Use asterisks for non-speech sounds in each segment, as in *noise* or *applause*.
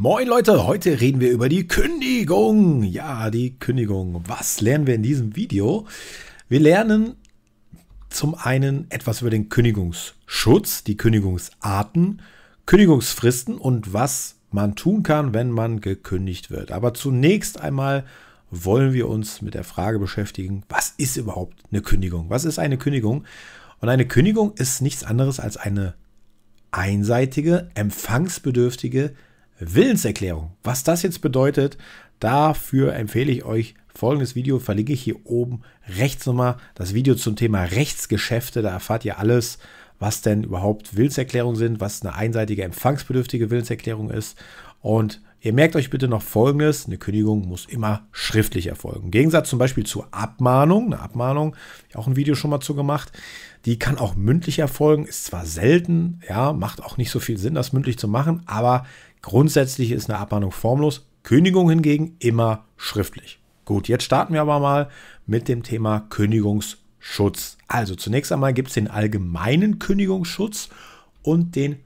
Moin Leute, heute reden wir über die Kündigung. Ja, die Kündigung. Was lernen wir in diesem Video? Wir lernen zum einen etwas über den Kündigungsschutz, die Kündigungsarten, Kündigungsfristen und was man tun kann, wenn man gekündigt wird. Aber zunächst einmal wollen wir uns mit der Frage beschäftigen, was ist überhaupt eine Kündigung? Was ist eine Kündigung? Und eine Kündigung ist nichts anderes als eine einseitige, empfangsbedürftige Kündigung. Willenserklärung. Was das jetzt bedeutet, dafür empfehle ich euch folgendes Video, verlinke ich hier oben rechts nochmal. Das Video zum Thema Rechtsgeschäfte, da erfahrt ihr alles was denn überhaupt Willenserklärungen sind, was eine einseitige empfangsbedürftige Willenserklärung ist. Und ihr merkt euch bitte noch Folgendes, eine Kündigung muss immer schriftlich erfolgen. Im Gegensatz zum Beispiel zur Abmahnung, eine Abmahnung, ich auch ein Video schon mal zu gemacht, die kann auch mündlich erfolgen, ist zwar selten, ja, macht auch nicht so viel Sinn, das mündlich zu machen, aber grundsätzlich ist eine Abmahnung formlos. Kündigung hingegen immer schriftlich. Gut, jetzt starten wir aber mal mit dem Thema Kündigungs- Schutz. Also zunächst einmal gibt es den allgemeinen Kündigungsschutz und den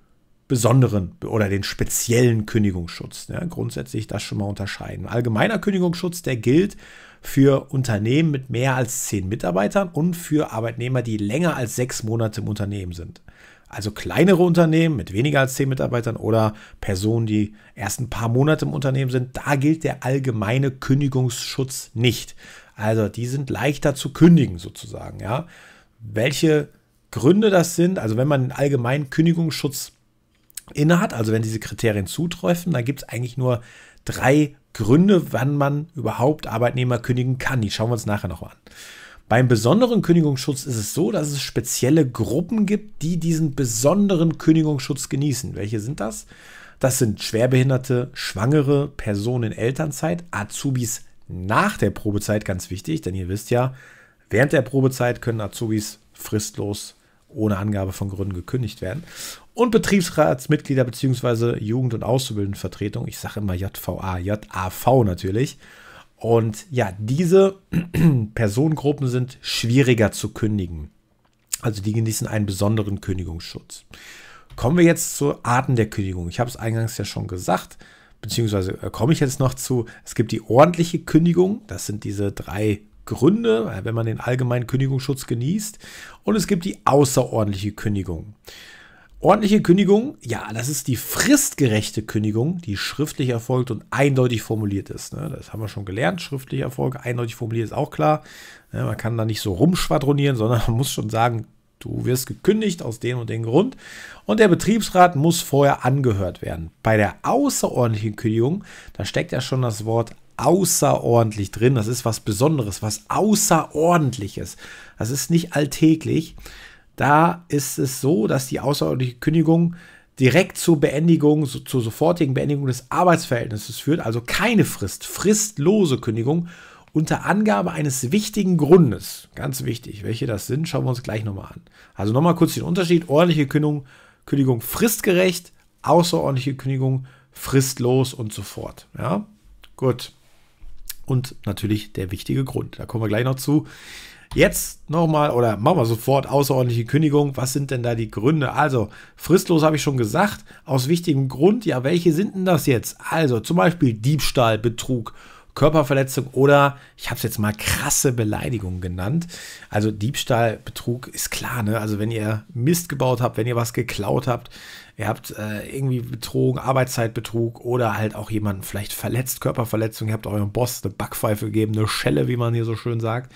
besonderen oder den speziellen Kündigungsschutz. Ja, ne? grundsätzlich das schon mal unterscheiden. Allgemeiner Kündigungsschutz, der gilt für Unternehmen mit mehr als zehn Mitarbeitern und für Arbeitnehmer, die länger als sechs Monate im Unternehmen sind. Also kleinere Unternehmen mit weniger als zehn Mitarbeitern oder Personen, die erst ein paar Monate im Unternehmen sind, da gilt der allgemeine Kündigungsschutz nicht. Also die sind leichter zu kündigen sozusagen. Ja? Welche Gründe das sind, also wenn man einen allgemeinen Kündigungsschutz innehat, also wenn diese Kriterien zutreffen, dann gibt es eigentlich nur drei Gründe, wann man überhaupt Arbeitnehmer kündigen kann. Die schauen wir uns nachher nochmal an. Beim besonderen Kündigungsschutz ist es so, dass es spezielle Gruppen gibt, die diesen besonderen Kündigungsschutz genießen. Welche sind das? Das sind Schwerbehinderte, Schwangere, Personen in Elternzeit, Azubis nach der Probezeit ganz wichtig, denn ihr wisst ja, während der Probezeit können Azubis fristlos ohne Angabe von Gründen gekündigt werden. Und Betriebsratsmitglieder bzw. Jugend- und Auszubildendenvertretung, ich sage immer JVA, JAV natürlich. Und ja, diese *clears throat* Personengruppen sind schwieriger zu kündigen. Also die genießen einen besonderen Kündigungsschutz. Kommen wir jetzt zu Arten der Kündigung. Ich habe es eingangs ja schon gesagt beziehungsweise äh, komme ich jetzt noch zu, es gibt die ordentliche Kündigung, das sind diese drei Gründe, äh, wenn man den allgemeinen Kündigungsschutz genießt, und es gibt die außerordentliche Kündigung. Ordentliche Kündigung, ja, das ist die fristgerechte Kündigung, die schriftlich erfolgt und eindeutig formuliert ist. Ne? Das haben wir schon gelernt, schriftlich erfolgt, eindeutig formuliert ist auch klar. Ne, man kann da nicht so rumschwadronieren, sondern *laughs* man muss schon sagen, Du wirst gekündigt aus dem und dem Grund und der Betriebsrat muss vorher angehört werden. Bei der außerordentlichen Kündigung, da steckt ja schon das Wort außerordentlich drin. Das ist was Besonderes, was Außerordentliches. Das ist nicht alltäglich. Da ist es so, dass die außerordentliche Kündigung direkt zur Beendigung, zur sofortigen Beendigung des Arbeitsverhältnisses führt, also keine Frist, fristlose Kündigung unter Angabe eines wichtigen Grundes. Ganz wichtig, welche das sind, schauen wir uns gleich nochmal an. Also nochmal kurz den Unterschied. Ordentliche Kündigung, Kündigung fristgerecht, außerordentliche Kündigung fristlos und so fort. Ja, gut. Und natürlich der wichtige Grund. Da kommen wir gleich noch zu. Jetzt nochmal oder machen wir sofort außerordentliche Kündigung. Was sind denn da die Gründe? Also, fristlos habe ich schon gesagt, aus wichtigem Grund. Ja, welche sind denn das jetzt? Also, zum Beispiel Diebstahl, Betrug, Körperverletzung oder, ich habe es jetzt mal krasse Beleidigung genannt. Also Diebstahl, Betrug ist klar, ne? Also wenn ihr Mist gebaut habt, wenn ihr was geklaut habt, ihr habt äh, irgendwie Betrogen, Arbeitszeitbetrug oder halt auch jemanden vielleicht verletzt, Körperverletzung, ihr habt eurem Boss eine Backpfeife gegeben, eine Schelle, wie man hier so schön sagt.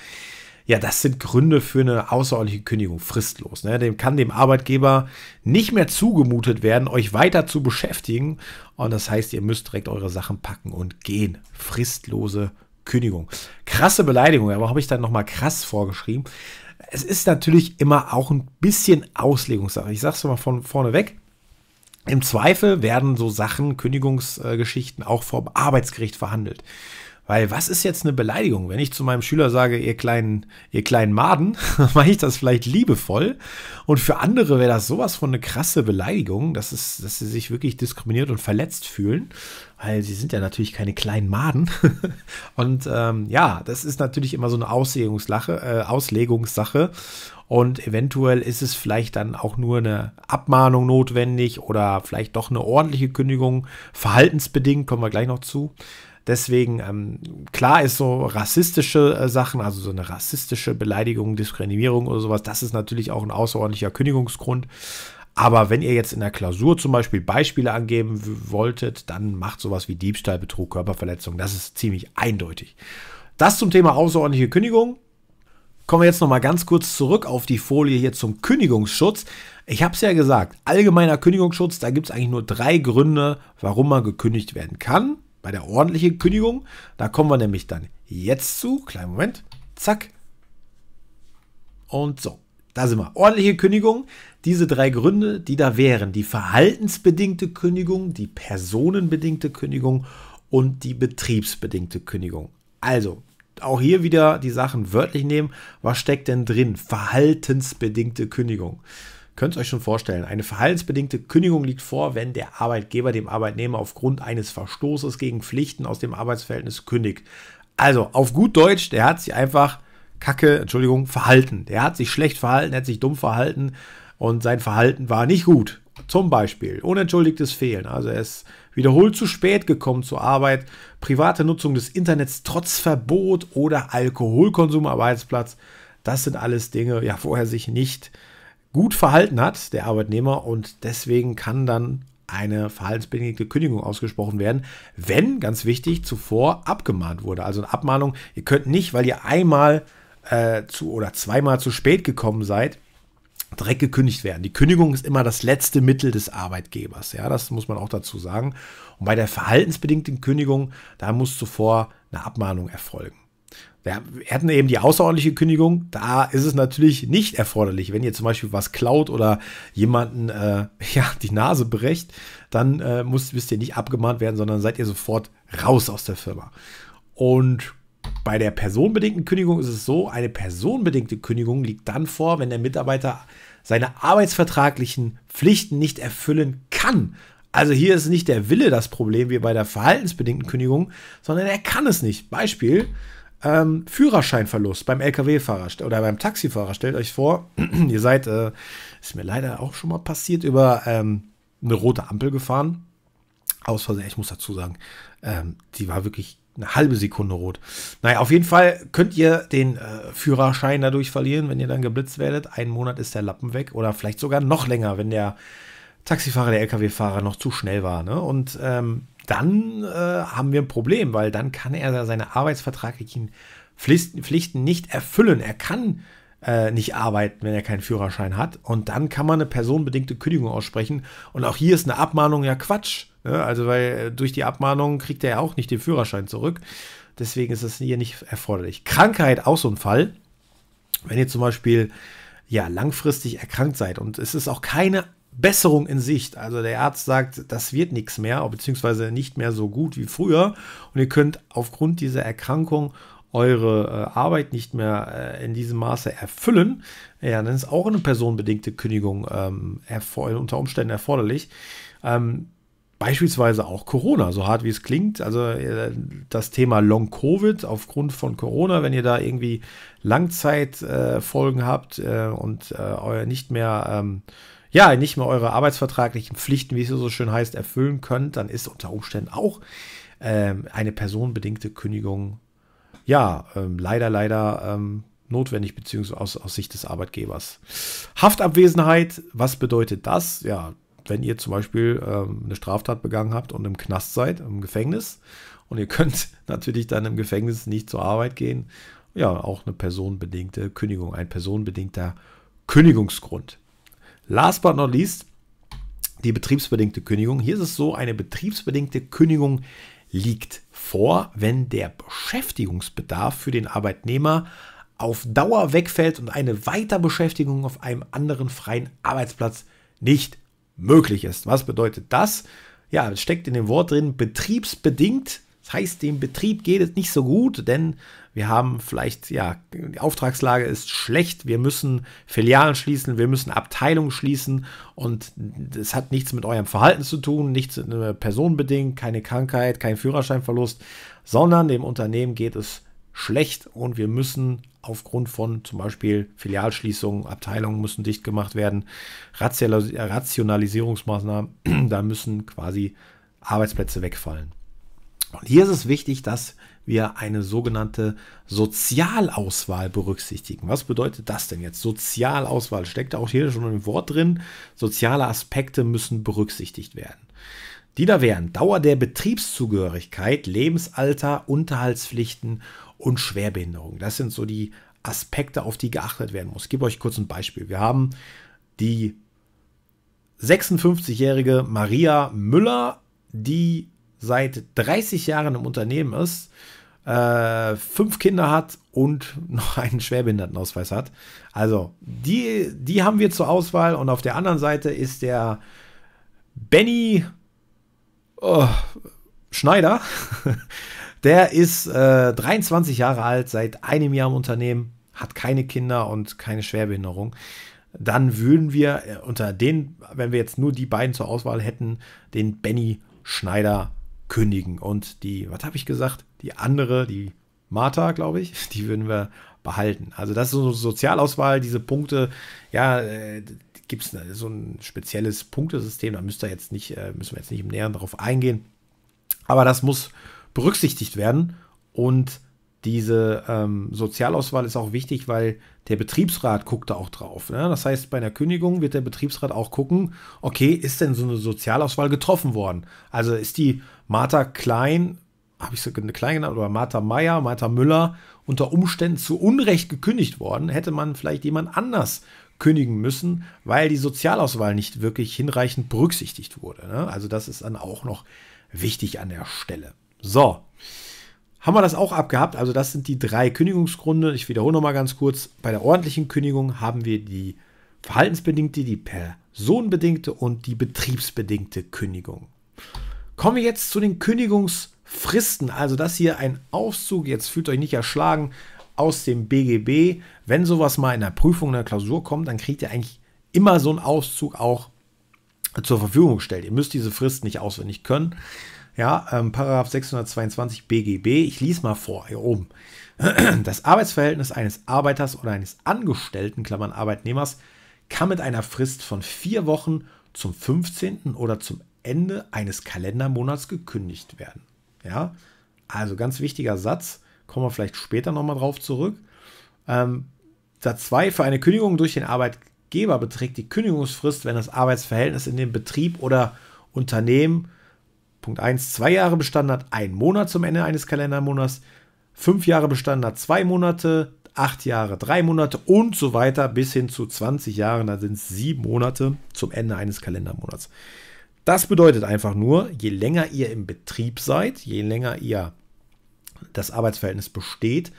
Ja, das sind Gründe für eine außerordentliche Kündigung fristlos. Ne? Dem kann dem Arbeitgeber nicht mehr zugemutet werden, euch weiter zu beschäftigen. Und das heißt, ihr müsst direkt eure Sachen packen und gehen. Fristlose Kündigung. Krasse Beleidigung, aber habe ich dann nochmal krass vorgeschrieben. Es ist natürlich immer auch ein bisschen Auslegungssache. Ich sage es mal von vorne weg. Im Zweifel werden so Sachen, Kündigungsgeschichten auch vom Arbeitsgericht verhandelt. Weil was ist jetzt eine Beleidigung? Wenn ich zu meinem Schüler sage, ihr kleinen, ihr kleinen Maden, *laughs* mache ich das vielleicht liebevoll. Und für andere wäre das sowas von eine krasse Beleidigung, dass, es, dass sie sich wirklich diskriminiert und verletzt fühlen. Weil sie sind ja natürlich keine kleinen Maden. *laughs* und ähm, ja, das ist natürlich immer so eine Auslegungslache, äh, Auslegungssache. Und eventuell ist es vielleicht dann auch nur eine Abmahnung notwendig oder vielleicht doch eine ordentliche Kündigung, verhaltensbedingt, kommen wir gleich noch zu. Deswegen, ähm, klar ist so rassistische äh, Sachen, also so eine rassistische Beleidigung, Diskriminierung oder sowas, das ist natürlich auch ein außerordentlicher Kündigungsgrund. Aber wenn ihr jetzt in der Klausur zum Beispiel Beispiele angeben wolltet, dann macht sowas wie Diebstahl, Betrug, Körperverletzung. Das ist ziemlich eindeutig. Das zum Thema außerordentliche Kündigung. Kommen wir jetzt nochmal ganz kurz zurück auf die Folie hier zum Kündigungsschutz. Ich habe es ja gesagt, allgemeiner Kündigungsschutz, da gibt es eigentlich nur drei Gründe, warum man gekündigt werden kann bei der ordentlichen Kündigung. Da kommen wir nämlich dann jetzt zu. Kleinen Moment. Zack. Und so. Da sind wir. Ordentliche Kündigung. Diese drei Gründe, die da wären. Die verhaltensbedingte Kündigung, die personenbedingte Kündigung und die betriebsbedingte Kündigung. Also, auch hier wieder die Sachen wörtlich nehmen. Was steckt denn drin? Verhaltensbedingte Kündigung könnt ihr euch schon vorstellen, eine verhaltensbedingte Kündigung liegt vor, wenn der Arbeitgeber dem Arbeitnehmer aufgrund eines Verstoßes gegen Pflichten aus dem Arbeitsverhältnis kündigt. Also auf gut Deutsch, der hat sich einfach kacke, Entschuldigung, verhalten. Der hat sich schlecht verhalten, er hat sich dumm verhalten und sein Verhalten war nicht gut. Zum Beispiel unentschuldigtes Fehlen. Also er ist wiederholt zu spät gekommen zur Arbeit, private Nutzung des Internets trotz Verbot oder Alkoholkonsum am Arbeitsplatz. Das sind alles Dinge, ja, wo er sich nicht äh, gut verhalten hat, der Arbeitnehmer, und deswegen kann dann eine verhaltensbedingte Kündigung ausgesprochen werden, wenn, ganz wichtig, zuvor abgemahnt wurde. Also eine Abmahnung, ihr könnt nicht, weil ihr einmal äh, zu oder zweimal zu spät gekommen seid, direkt gekündigt werden. Die Kündigung ist immer das letzte Mittel des Arbeitgebers. Ja, das muss man auch dazu sagen. Und bei der verhaltensbedingten Kündigung, da muss zuvor eine Abmahnung erfolgen. Wir hatten eben die außerordentliche Kündigung. Da ist es natürlich nicht erforderlich. Wenn ihr zum Beispiel was klaut oder jemanden äh, *laughs* ja, die Nase brecht, dann äh, müsst, müsst ihr nicht abgemahnt werden, sondern seid ihr sofort raus aus der Firma. Und bei der personenbedingten Kündigung ist es so, eine personenbedingte Kündigung liegt dann vor, wenn der Mitarbeiter seine arbeitsvertraglichen Pflichten nicht erfüllen kann. Also hier ist nicht der Wille das Problem wie bei der verhaltensbedingten Kündigung, sondern er kann es nicht. Beispiel, ähm, Führerscheinverlust beim Lkw-Fahrer oder beim Taxifahrer. Stellt euch vor, *clears throat* ihr seid, äh, ist mir leider auch schon mal passiert, über ähm, eine rote Ampel gefahren. Aus Versehen, ich muss dazu sagen, ähm, die war wirklich eine halbe Sekunde rot. Naja, auf jeden Fall könnt ihr den äh, Führerschein dadurch verlieren, wenn ihr dann geblitzt werdet. Einen Monat ist der Lappen weg oder vielleicht sogar noch länger, wenn der Taxifahrer, der Lkw-Fahrer noch zu schnell war. Ne? Und ähm, dann äh, haben wir ein Problem, weil dann kann er seine arbeitsvertraglichen Pflichten nicht erfüllen. Er kann äh, nicht arbeiten, wenn er keinen Führerschein hat. Und dann kann man eine personenbedingte Kündigung aussprechen. Und auch hier ist eine Abmahnung ja Quatsch. Ne? Also, weil äh, durch die Abmahnung kriegt er ja auch nicht den Führerschein zurück. Deswegen ist das hier nicht erforderlich. Krankheit, auch so ein Fall. Wenn ihr zum Beispiel ja, langfristig erkrankt seid und es ist auch keine Besserung in Sicht. Also der Arzt sagt, das wird nichts mehr, beziehungsweise nicht mehr so gut wie früher. Und ihr könnt aufgrund dieser Erkrankung eure äh, Arbeit nicht mehr äh, in diesem Maße erfüllen. Ja, dann ist auch eine personenbedingte Kündigung ähm, unter Umständen erforderlich. Ähm, beispielsweise auch Corona, so hart wie es klingt. Also äh, das Thema Long-Covid aufgrund von Corona, wenn ihr da irgendwie Langzeitfolgen äh, habt äh, und äh, euer nicht mehr ähm, ja, nicht mehr eure arbeitsvertraglichen Pflichten, wie es so schön heißt, erfüllen könnt, dann ist unter Umständen auch ähm, eine personenbedingte Kündigung, ja, ähm, leider, leider ähm, notwendig, beziehungsweise aus, aus Sicht des Arbeitgebers. Haftabwesenheit, was bedeutet das? Ja, wenn ihr zum Beispiel ähm, eine Straftat begangen habt und im Knast seid, im Gefängnis, und ihr *laughs* könnt natürlich dann im Gefängnis nicht zur Arbeit gehen, ja, auch eine personenbedingte Kündigung, ein personenbedingter Kündigungsgrund. Last but not least, die betriebsbedingte Kündigung. Hier ist es so, eine betriebsbedingte Kündigung liegt vor, wenn der Beschäftigungsbedarf für den Arbeitnehmer auf Dauer wegfällt und eine Weiterbeschäftigung auf einem anderen freien Arbeitsplatz nicht möglich ist. Was bedeutet das? Ja, es steckt in dem Wort drin, betriebsbedingt. Das heißt, dem Betrieb geht es nicht so gut, denn wir haben vielleicht, ja, die Auftragslage ist schlecht, wir müssen Filialen schließen, wir müssen Abteilungen schließen und das hat nichts mit eurem Verhalten zu tun, nichts mit personenbedingt, keine Krankheit, kein Führerscheinverlust, sondern dem Unternehmen geht es schlecht und wir müssen aufgrund von zum Beispiel Filialschließungen, Abteilungen müssen dicht gemacht werden, Rationalisierungsmaßnahmen, *clears throat* da müssen quasi Arbeitsplätze wegfallen. Und hier ist es wichtig, dass wir eine sogenannte Sozialauswahl berücksichtigen. Was bedeutet das denn jetzt? Sozialauswahl steckt auch hier schon im Wort drin. Soziale Aspekte müssen berücksichtigt werden. Die da wären Dauer der Betriebszugehörigkeit, Lebensalter, Unterhaltspflichten und Schwerbehinderung. Das sind so die Aspekte, auf die geachtet werden muss. Ich gebe euch kurz ein Beispiel. Wir haben die 56-jährige Maria Müller, die seit 30 Jahren im Unternehmen ist, äh, fünf Kinder hat und *laughs* noch einen Schwerbehindertenausweis hat. Also, die, die haben wir zur Auswahl. Und auf der anderen Seite ist der Benny oh, Schneider. *laughs* der ist äh, 23 Jahre alt, seit einem Jahr im Unternehmen, hat keine Kinder und keine Schwerbehinderung. Dann würden wir äh, unter den, wenn wir jetzt nur die beiden zur Auswahl hätten, den Benny Schneider kündigen. Und die, was habe ich gesagt? Die andere, die Martha, glaube ich, *laughs* die würden wir behalten. Also das ist so eine Sozialauswahl, diese Punkte, ja, äh, gibt es so ein spezielles Punktesystem, da müsst ihr jetzt nicht, äh, müssen wir jetzt nicht im Näheren darauf eingehen. Aber das muss berücksichtigt werden und diese ähm, Sozialauswahl ist auch wichtig, weil der Betriebsrat guckt da auch drauf. Ne? Das heißt, bei einer Kündigung wird der Betriebsrat auch gucken, okay, ist denn so eine Sozialauswahl getroffen worden? Also ist die Martha Klein habe ich so klein genannt, oder Martha Meyer, Martha Müller, unter Umständen zu Unrecht gekündigt worden, hätte man vielleicht jemand anders kündigen müssen, weil die Sozialauswahl nicht wirklich hinreichend berücksichtigt wurde. Ne? Also das ist dann auch noch wichtig an der Stelle. So, haben wir das auch abgehabt. Also das sind die drei Kündigungsgründe. Ich wiederhole nochmal ganz kurz. Bei der ordentlichen Kündigung haben wir die verhaltensbedingte, die personenbedingte und die betriebsbedingte Kündigung. Kommen wir jetzt zu den Kündigungs Fristen. Also das hier ein Auszug, jetzt fühlt euch nicht erschlagen, aus dem BGB. Wenn sowas mal in der Prüfung, in der Klausur kommt, dann kriegt ihr eigentlich immer so einen Auszug auch zur Verfügung gestellt. Ihr müsst diese Frist nicht auswendig können. Ja, ähm, Paragraph 622 BGB, ich lese mal vor, hier oben. *clears throat* Das Arbeitsverhältnis eines Arbeiters oder eines Angestellten, Klammern Arbeitnehmers, kann mit einer Frist von vier Wochen zum 15. oder zum Ende eines Kalendermonats gekündigt werden. Ja, also ganz wichtiger Satz, kommen wir vielleicht später nochmal drauf zurück. Ähm, Satz 2, für eine Kündigung durch den Arbeitgeber beträgt die Kündigungsfrist, wenn das Arbeitsverhältnis in dem Betrieb oder Unternehmen Punkt 1 zwei Jahre bestanden hat, ein Monat zum Ende eines Kalendermonats, fünf Jahre bestanden hat, zwei Monate, acht Jahre, drei Monate und so weiter bis hin zu 20 Jahren, da sind es sieben Monate zum Ende eines Kalendermonats. Das bedeutet einfach nur, je länger ihr im Betrieb seid, je länger ihr das Arbeitsverhältnis besteht,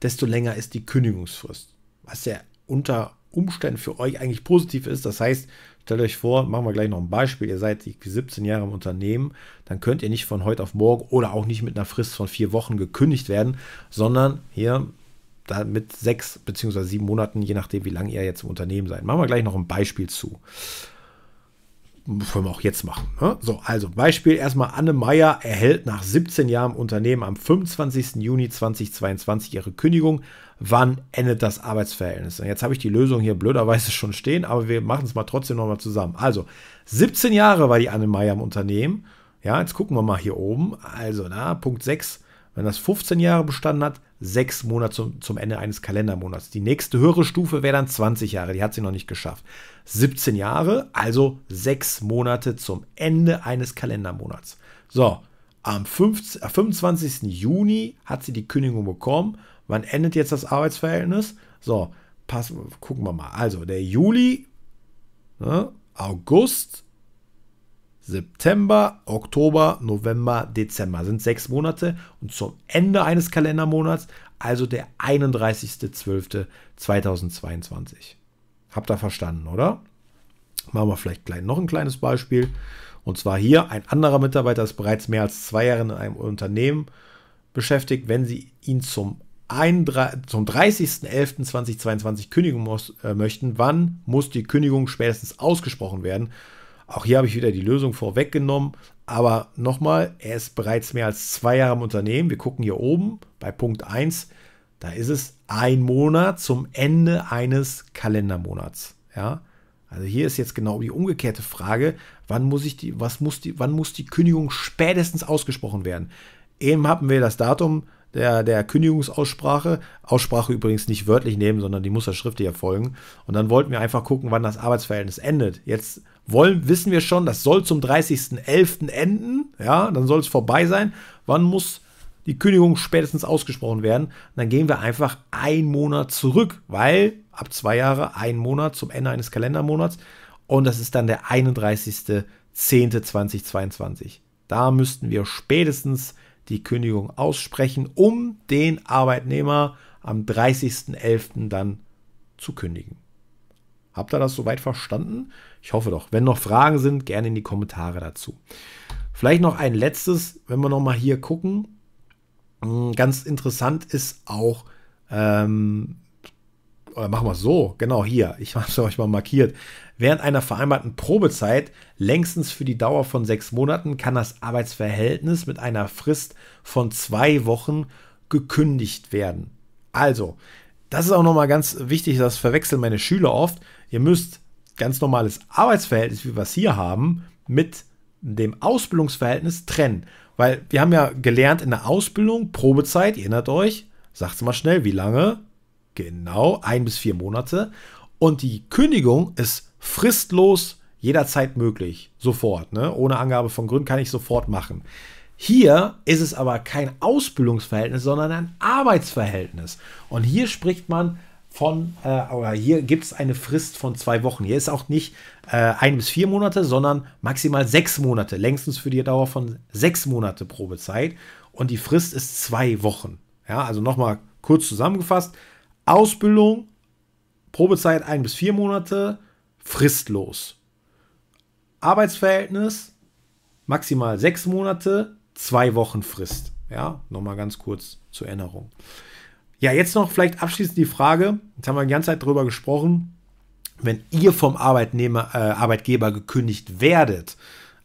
desto länger ist die Kündigungsfrist. Was ja unter Umständen für euch eigentlich positiv ist. Das heißt, stellt euch vor, machen wir gleich noch ein Beispiel, ihr seid 17 Jahre im Unternehmen, dann könnt ihr nicht von heute auf morgen oder auch nicht mit einer Frist von vier Wochen gekündigt werden, sondern hier mit sechs bzw. sieben Monaten, je nachdem, wie lange ihr jetzt im Unternehmen seid. Machen wir gleich noch ein Beispiel zu wollen wir auch jetzt machen. Ne? So, also Beispiel erstmal Anne Meyer erhält nach 17 Jahren im Unternehmen am 25. Juni 2022 ihre Kündigung. Wann endet das Arbeitsverhältnis? Und jetzt habe ich die Lösung hier blöderweise schon stehen, aber wir machen es mal trotzdem nochmal zusammen. Also 17 Jahre war die Anne Meyer im Unternehmen. Ja, jetzt gucken wir mal hier oben. Also da, Punkt 6. Wenn das 15 Jahre bestanden hat, sechs Monate zum, zum Ende eines Kalendermonats. Die nächste höhere Stufe wäre dann 20 Jahre, die hat sie noch nicht geschafft. 17 Jahre, also sechs Monate zum Ende eines Kalendermonats. So, am 15, 25. Äh, Juni hat sie die Kündigung bekommen. Wann endet jetzt das Arbeitsverhältnis? So, pass, gucken wir mal. Also der Juli, ne, August, September, Oktober, November, Dezember sind sechs Monate und zum Ende eines Kalendermonats, also der 31.12.2022. Habt ihr verstanden, oder? Machen wir vielleicht klein, noch ein kleines Beispiel. Und zwar hier, ein anderer Mitarbeiter ist bereits mehr als zwei Jahre in einem Unternehmen beschäftigt. Wenn Sie ihn zum, zum 30.11.2022 kündigen muss, äh, möchten, wann muss die Kündigung spätestens ausgesprochen werden? Auch hier habe ich wieder die Lösung vorweggenommen. Aber nochmal, er ist bereits mehr als zwei Jahre im Unternehmen. Wir gucken hier oben bei Punkt 1. Da ist es ein Monat zum Ende eines Kalendermonats. Ja, also hier ist jetzt genau die umgekehrte Frage, wann muss ich die, was muss die, wann muss die Kündigung spätestens ausgesprochen werden? Eben hatten wir das Datum der, der Kündigungsaussprache, Aussprache übrigens nicht wörtlich nehmen, sondern die muss ja schriftlich erfolgen. Und dann wollten wir einfach gucken, wann das Arbeitsverhältnis endet. Jetzt wollen, wissen wir schon, das soll zum 30.11. enden. Ja, dann soll es vorbei sein. Wann muss die Kündigung spätestens ausgesprochen werden? Dann gehen wir einfach einen Monat zurück, weil ab zwei Jahre ein Monat zum Ende eines Kalendermonats. Und das ist dann der 31.10.2022. Da müssten wir spätestens die Kündigung aussprechen, um den Arbeitnehmer am 30.11. dann zu kündigen. Habt ihr das soweit verstanden? Ich hoffe doch. Wenn noch Fragen sind, gerne in die Kommentare dazu. Vielleicht noch ein letztes, wenn wir nochmal hier gucken. Hm, ganz interessant ist auch, ähm, oder äh, machen wir es so, genau hier, ich *laughs* habe es euch mal markiert. Während einer vereinbarten Probezeit, längstens für die Dauer von sechs Monaten, kann das Arbeitsverhältnis mit einer Frist von zwei Wochen gekündigt werden. Also, das ist auch nochmal ganz wichtig, das verwechseln meine Schüler oft. Ihr müsst ganz normales Arbeitsverhältnis, wie wir es hier haben, mit dem Ausbildungsverhältnis trennen. Weil wir haben ja gelernt in der Ausbildung, Probezeit, ihr erinnert euch, sagt's mal schnell, wie lange? Genau, ein bis vier Monate. Und die Kündigung ist fristlos jederzeit möglich. Sofort. Ne? Ohne Angabe von Gründen kann ich sofort machen. Hier ist es aber kein Ausbildungsverhältnis, sondern ein Arbeitsverhältnis. Und hier spricht man von, äh, oder hier gibt es eine Frist von zwei Wochen. Hier ist auch nicht äh, ein bis vier Monate, sondern maximal sechs Monate. Längstens für die Dauer von sechs Monate Probezeit. Und die Frist ist zwei Wochen. Ja, also nochmal kurz zusammengefasst. Ausbildung, Probezeit ein bis vier Monate, fristlos. Arbeitsverhältnis, maximal sechs Monate, zwei Wochen Frist. Ja, nochmal ganz kurz zur Erinnerung. Ja, jetzt noch vielleicht abschließend die Frage, jetzt haben wir die ganze Zeit darüber gesprochen, wenn ihr vom Arbeitnehmer, äh, Arbeitgeber gekündigt werdet,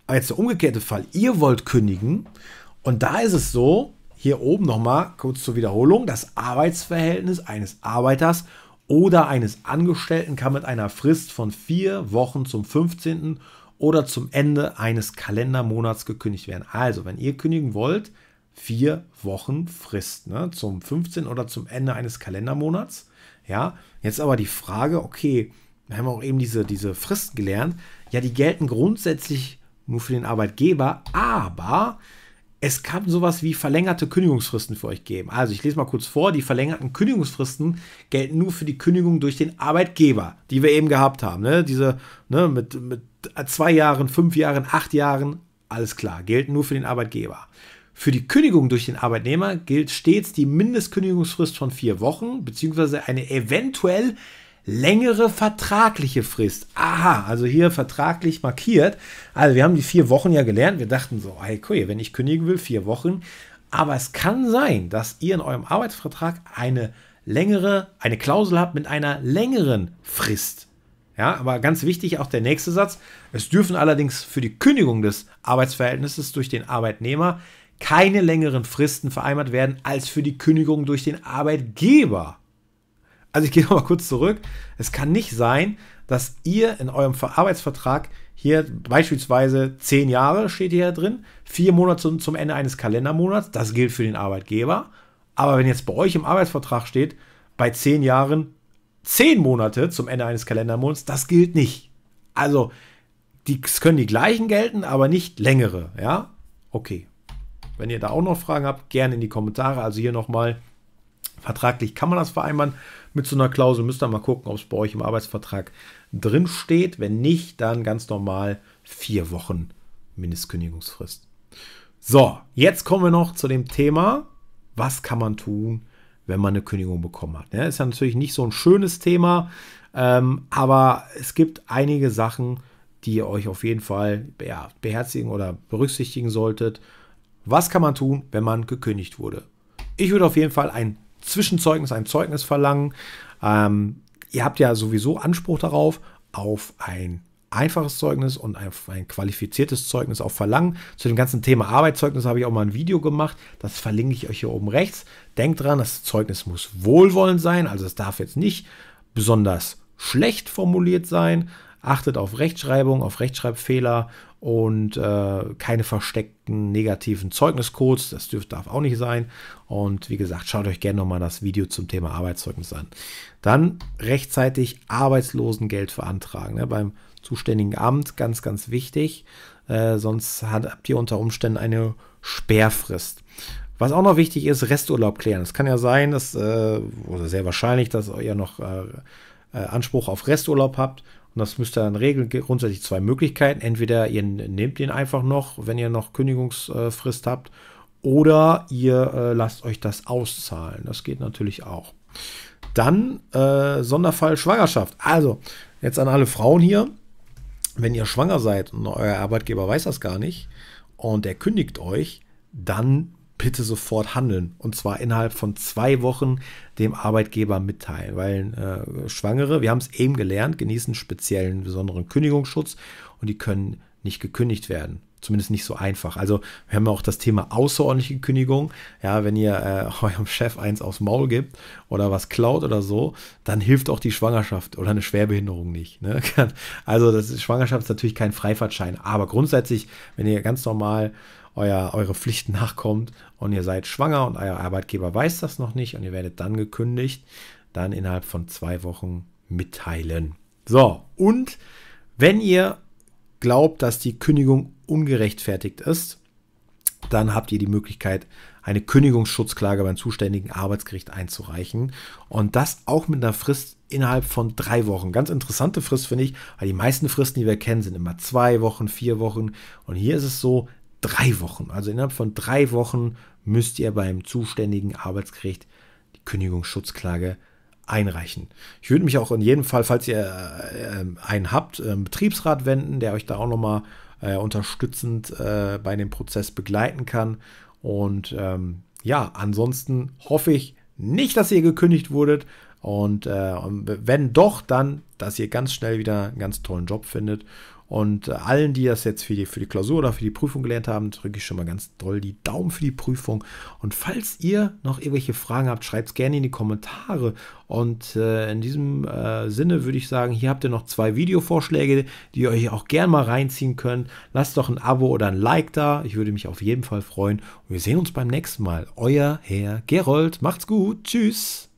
aber jetzt der umgekehrte Fall, ihr wollt kündigen und da ist es so, hier oben nochmal kurz zur Wiederholung, das Arbeitsverhältnis eines Arbeiters oder eines Angestellten kann mit einer Frist von vier Wochen zum 15. oder zum Ende eines Kalendermonats gekündigt werden. Also, wenn ihr kündigen wollt, vier Wochen Frist, ne? zum 15 oder zum Ende eines Kalendermonats. Ja, jetzt aber die Frage, okay, wir haben auch eben diese, diese Fristen gelernt. Ja, die gelten grundsätzlich nur für den Arbeitgeber, aber es kann sowas wie verlängerte Kündigungsfristen für euch geben. Also ich lese mal kurz vor, die verlängerten Kündigungsfristen gelten nur für die Kündigung durch den Arbeitgeber, die wir eben gehabt haben. Ne? Diese ne, mit, mit zwei Jahren, fünf Jahren, acht Jahren, alles klar, gelten nur für den Arbeitgeber. Für die Kündigung durch den Arbeitnehmer gilt stets die Mindestkündigungsfrist von vier Wochen beziehungsweise eine eventuell längere vertragliche Frist. Aha, also hier vertraglich markiert. Also wir haben die vier Wochen ja gelernt. Wir dachten so, hey, cool, wenn ich kündigen will, vier Wochen. Aber es kann sein, dass ihr in eurem Arbeitsvertrag eine längere, eine Klausel habt mit einer längeren Frist. Ja, aber ganz wichtig auch der nächste Satz. Es dürfen allerdings für die Kündigung des Arbeitsverhältnisses durch den Arbeitnehmer keine längeren Fristen vereinbart werden als für die Kündigung durch den Arbeitgeber. Also ich gehe *laughs* nochmal kurz zurück. Es kann nicht sein, dass ihr in eurem Arbeitsvertrag hier beispielsweise zehn Jahre steht hier drin, vier Monate zum, zum Ende eines Kalendermonats, das gilt für den Arbeitgeber. Aber wenn jetzt bei euch im Arbeitsvertrag steht, bei zehn Jahren zehn Monate zum Ende eines Kalendermonats, das gilt nicht. Also, die können die gleichen gelten, aber nicht längere, ja? Okay. Wenn ihr da auch noch Fragen habt, gerne in die Kommentare. Also hier nochmal, vertraglich kann man das vereinbaren mit so einer Klausel. Müsst ihr mal gucken, ob es bei euch im Arbeitsvertrag drin steht. Wenn nicht, dann ganz normal vier Wochen Mindestkündigungsfrist. So, jetzt kommen wir noch zu dem Thema, was kann man tun, wenn man eine Kündigung bekommen hat. Ja, ist ja natürlich nicht so ein schönes Thema, ähm, aber es gibt einige Sachen, die ihr euch auf jeden Fall ja, beherzigen oder berücksichtigen solltet. Was kann man tun, wenn man gekündigt wurde? Ich würde auf jeden Fall ein Zwischenzeugnis, ein Zeugnis verlangen. Ähm, ihr habt ja sowieso Anspruch darauf, auf ein einfaches Zeugnis und ein, ein, qualifiziertes Zeugnis auch verlangen. Zu dem ganzen Thema Arbeitszeugnis habe ich auch mal ein Video gemacht. Das verlinke ich euch hier oben rechts. Denkt dran, das Zeugnis muss wohlwollend sein. Also es darf jetzt nicht besonders schlecht formuliert sein. Achtet auf Rechtschreibung, auf Rechtschreibfehler und äh, keine versteckten negativen Zeugniscodes. Das dürfte darf auch nicht sein. Und wie gesagt, schaut euch gerne nochmal das Video zum Thema Arbeitszeugnis an. Dann rechtzeitig Arbeitslosengeld verantragen. Ne, beim zuständigen Amt ganz, ganz wichtig. Äh, sonst habt ihr unter Umständen eine Sperrfrist. Was auch noch wichtig ist, Resturlaub klären. Es kann ja sein, dass, äh, oder sehr wahrscheinlich, dass ihr noch äh, äh, Anspruch auf Resturlaub habt und das müsst ihr dann regeln. Grundsätzlich zwei Möglichkeiten. Entweder ihr nehmt den einfach noch, wenn ihr noch Kündigungsfrist habt, oder ihr äh, lasst euch das auszahlen. Das geht natürlich auch. Dann äh, Sonderfall Schwangerschaft. Also, jetzt an alle Frauen hier. Wenn ihr schwanger seid und euer Arbeitgeber weiß das gar nicht und er kündigt euch, dann bitte sofort handeln. Und zwar innerhalb von zwei Wochen dem Arbeitgeber mitteilen, weil äh, Schwangere, wir haben es eben gelernt, genießen speziellen besonderen Kündigungsschutz und die können nicht gekündigt werden zumindest nicht so einfach. Also wir haben auch das Thema außerordentliche Kündigung. Ja, wenn ihr äh, *laughs* eurem Chef eins aufs Maul gibt oder was klaut oder so, dann hilft auch die Schwangerschaft oder eine Schwerbehinderung nicht. Ne? *laughs* Also das ist, Schwangerschaft ist natürlich kein Freifahrtschein, aber grundsätzlich, wenn ihr ganz normal euer, eure Pflichten nachkommt und ihr seid schwanger und euer Arbeitgeber weiß das noch nicht und ihr werdet dann gekündigt, dann innerhalb von zwei Wochen mitteilen. So, und wenn ihr glaubt, dass die Kündigung ungerechtfertigt ist, dann habt ihr die Möglichkeit, eine Kündigungsschutzklage beim zuständigen Arbeitsgericht einzureichen. Und das auch mit einer Frist innerhalb von drei Wochen. Ganz interessante Frist finde ich, weil die meisten Fristen, die wir kennen, sind immer zwei Wochen, vier Wochen. Und hier ist es so, drei Wochen. Also innerhalb von drei Wochen müsst ihr beim zuständigen Arbeitsgericht die Kündigungsschutzklage einreichen einreichen. Ich würde mich auch in jedem Fall, falls ihr äh, einen habt, äh, einen Betriebsrat wenden, der euch da auch nochmal äh, unterstützend äh, bei dem Prozess begleiten kann. Und ähm, ja, ansonsten hoffe ich nicht, dass ihr gekündigt wurdet. Und äh, wenn doch, dann, dass ihr ganz schnell wieder einen ganz tollen Job findet und äh, allen, die das jetzt für die, für die Klausur oder für die Prüfung gelernt haben, drücke ich schon mal ganz doll die Daumen für die Prüfung. Und falls ihr noch irgendwelche Fragen habt, schreibt es gerne in die Kommentare. Und äh, in diesem äh, Sinne würde ich sagen, hier habt ihr noch zwei Videovorschläge, die ihr euch auch gerne mal reinziehen könnt. Lasst doch ein Abo oder ein Like da. Ich würde mich auf jeden Fall freuen. Und wir sehen uns beim nächsten Mal. Euer Herr Gerold. Macht's gut. Tschüss.